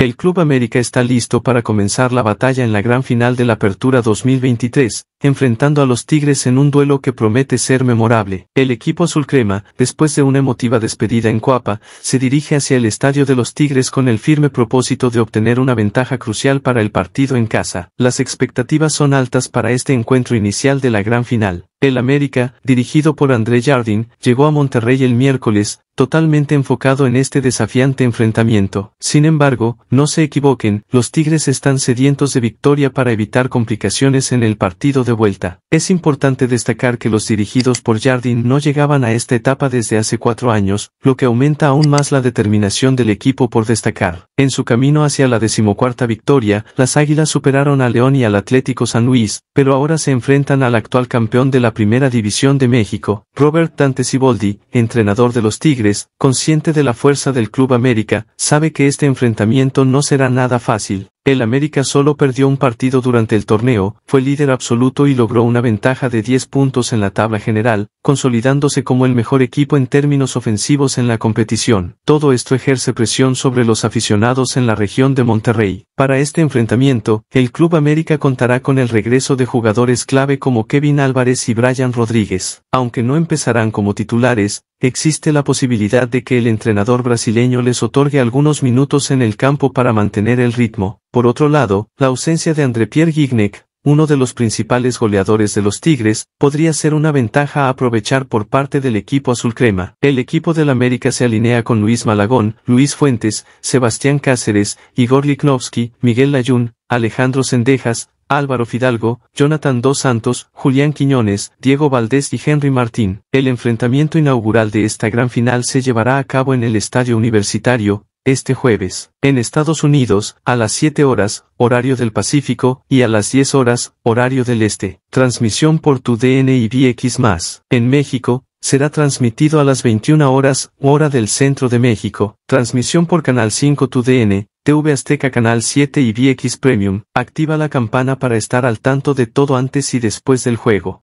El Club América está listo para comenzar la batalla en la gran final de la Apertura 2023, enfrentando a los Tigres en un duelo que promete ser memorable. El equipo azulcrema, después de una emotiva despedida en Cuapa, se dirige hacia el estadio de los Tigres con el firme propósito de obtener una ventaja crucial para el partido en casa. Las expectativas son altas para este encuentro inicial de la gran final. El América, dirigido por André Jardín, llegó a Monterrey el miércoles, totalmente enfocado en este desafiante enfrentamiento. Sin embargo, no se equivoquen, los Tigres están sedientos de victoria para evitar complicaciones en el partido de vuelta. Es importante destacar que los dirigidos por Jardín no llegaban a esta etapa desde hace cuatro años, lo que aumenta aún más la determinación del equipo por destacar. En su camino hacia la decimocuarta victoria, las Águilas superaron a León y al Atlético San Luis, pero ahora se enfrentan al actual campeón de la Primera División de México, Robert Dante Siboldi, entrenador de los Tigres, consciente de la fuerza del Club América, sabe que este enfrentamiento no será nada fácil. El América solo perdió un partido durante el torneo, fue líder absoluto y logró una ventaja de 10 puntos en la tabla general, consolidándose como el mejor equipo en términos ofensivos en la competición. Todo esto ejerce presión sobre los aficionados en la región de Monterrey. Para este enfrentamiento, el Club América contará con el regreso de jugadores clave como Kevin Álvarez y Brian Rodríguez. Aunque no empezarán como titulares, existe la posibilidad de que el entrenador brasileño les otorgue algunos minutos en el campo para mantener el ritmo. Por otro lado, la ausencia de André-Pierre Gignac, uno de los principales goleadores de los Tigres, podría ser una ventaja a aprovechar por parte del equipo azul crema. El equipo del América se alinea con Luis Malagón, Luis Fuentes, Sebastián Cáceres, Igor Liknovsky, Miguel Layún, Alejandro Sendejas, Álvaro Fidalgo, Jonathan Dos Santos, Julián Quiñones, Diego Valdés y Henry Martín. El enfrentamiento inaugural de esta gran final se llevará a cabo en el Estadio Universitario, este jueves, en Estados Unidos, a las 7 horas, horario del Pacífico, y a las 10 horas, horario del Este. Transmisión por tu y VX+. En México, será transmitido a las 21 horas, hora del centro de México. Transmisión por Canal 5 tu DN, TV Azteca Canal 7 y VX Premium. Activa la campana para estar al tanto de todo antes y después del juego.